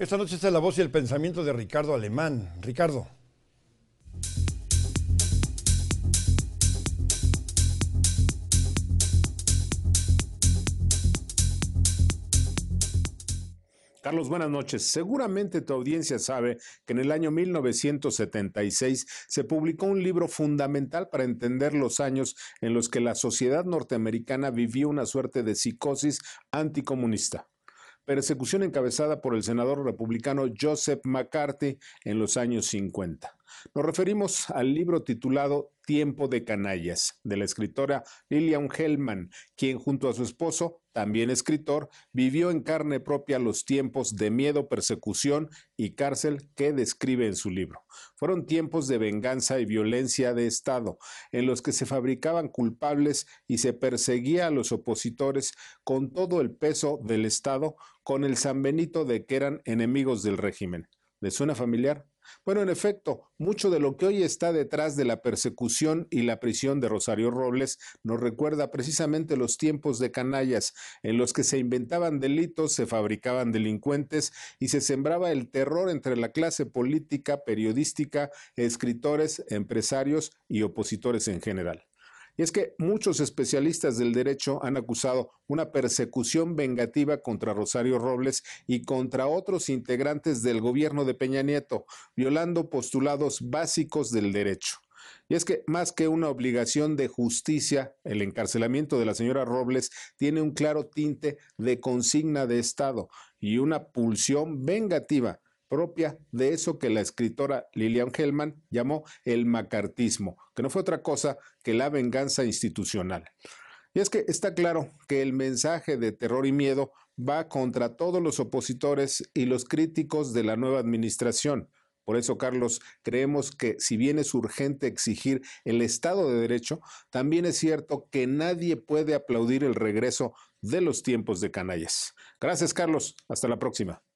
Esta noche está la voz y el pensamiento de Ricardo Alemán. Ricardo. Carlos, buenas noches. Seguramente tu audiencia sabe que en el año 1976 se publicó un libro fundamental para entender los años en los que la sociedad norteamericana vivió una suerte de psicosis anticomunista persecución encabezada por el senador republicano Joseph McCarthy en los años 50. Nos referimos al libro titulado Tiempo de Canallas, de la escritora Lillian Hellman, quien junto a su esposo, también escritor, vivió en carne propia los tiempos de miedo, persecución y cárcel que describe en su libro. Fueron tiempos de venganza y violencia de Estado, en los que se fabricaban culpables y se perseguía a los opositores con todo el peso del Estado, con el sanbenito de que eran enemigos del régimen. ¿Le suena familiar? Bueno, en efecto, mucho de lo que hoy está detrás de la persecución y la prisión de Rosario Robles nos recuerda precisamente los tiempos de canallas, en los que se inventaban delitos, se fabricaban delincuentes y se sembraba el terror entre la clase política, periodística, escritores, empresarios y opositores en general. Y es que muchos especialistas del derecho han acusado una persecución vengativa contra Rosario Robles y contra otros integrantes del gobierno de Peña Nieto, violando postulados básicos del derecho. Y es que más que una obligación de justicia, el encarcelamiento de la señora Robles tiene un claro tinte de consigna de Estado y una pulsión vengativa propia de eso que la escritora Lilian Hellman llamó el macartismo, que no fue otra cosa que la venganza institucional. Y es que está claro que el mensaje de terror y miedo va contra todos los opositores y los críticos de la nueva administración. Por eso, Carlos, creemos que si bien es urgente exigir el Estado de Derecho, también es cierto que nadie puede aplaudir el regreso de los tiempos de canallas. Gracias, Carlos. Hasta la próxima.